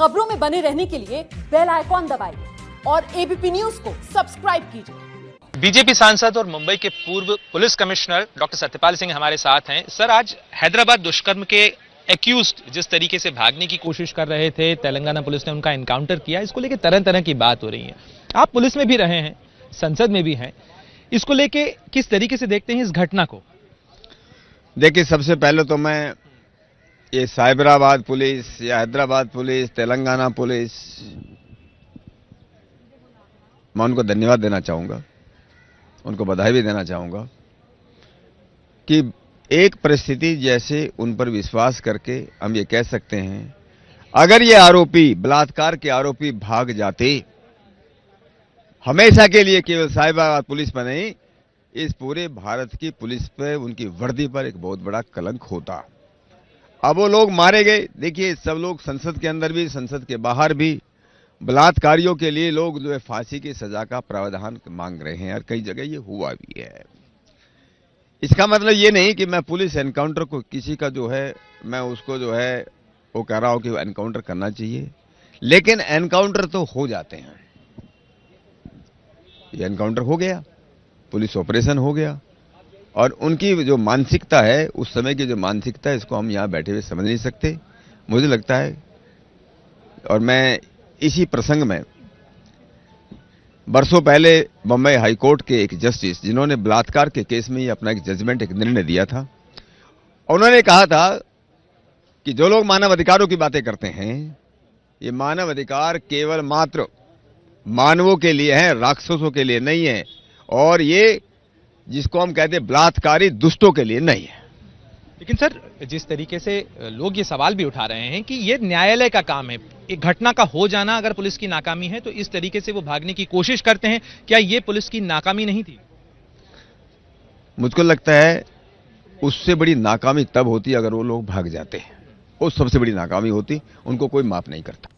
खबरों में बने रहने के लिए बेल आइकॉन दबाइए और एबीपी न्यूज को सब्सक्राइब कीजिए बीजेपी सांसद और मुंबई के पूर्व police commissioner doctor Satyapal Singh हमारे साथ हैं सर आज हैदराबाद दुष्कर्म के एक्यूज जिस तरीके से भागने की कोशिश कर रहे थे तेलंगाना पुलिस ने उनका एनकाउंटर किया इसको लेकर तरह तरह की बात हो रही है आप पुलिस में भी रहे हैं संसद में भी हैं इसको लेके किस तरीके से देखते हैं इस घटना को देखिए सबसे पहले तो मैं ये साइबराबाद पुलिस या हैदराबाद पुलिस तेलंगाना पुलिस मैं उनको धन्यवाद देना चाहूंगा उनको बधाई भी देना चाहूंगा कि एक परिस्थिति जैसे उन पर विश्वास करके हम ये कह सकते हैं अगर ये आरोपी बलात्कार के आरोपी भाग जाते हमेशा के लिए केवल साहिबाबाद पुलिस पर नहीं इस पूरे भारत की पुलिस पर उनकी वर्दी पर एक बहुत बड़ा कलंक होता अब वो लोग मारे गए देखिए सब लोग संसद के अंदर भी संसद के बाहर भी बलात्कारियों के लिए लोग जो है फांसी की सजा का प्रावधान मांग रहे हैं और कई जगह ये हुआ भी है इसका मतलब ये नहीं कि मैं पुलिस एनकाउंटर को किसी का जो है मैं उसको जो है वो कह रहा हूं कि एनकाउंटर करना चाहिए लेकिन एनकाउंटर तो हो जाते हैं ये एनकाउंटर हो गया पुलिस ऑपरेशन हो गया और उनकी जो मानसिकता है उस समय की जो मानसिकता है इसको हम यहाँ बैठे हुए समझ नहीं सकते मुझे लगता है और मैं इसी प्रसंग में बरसों पहले बम्बई हाईकोर्ट के एक जस्टिस जिन्होंने बलात्कार के केस में ही अपना एक जजमेंट एक निर्णय दिया था उन्होंने कहा था कि जो लोग मानव अधिकारों की बातें करते हैं ये मानव अधिकार केवल मात्र मानवों के लिए हैं राक्षसों के लिए नहीं है और ये जिसको हम कहते हैं बलात्कारी दुष्टों के लिए नहीं है लेकिन सर जिस तरीके से लोग ये सवाल भी उठा रहे हैं कि ये न्यायालय का काम है एक घटना का हो जाना अगर पुलिस की नाकामी है तो इस तरीके से वो भागने की कोशिश करते हैं क्या ये पुलिस की नाकामी नहीं थी मुझको लगता है उससे बड़ी नाकामी तब होती अगर वो लोग भाग जाते हैं वो सबसे बड़ी नाकामी होती उनको कोई माफ नहीं करता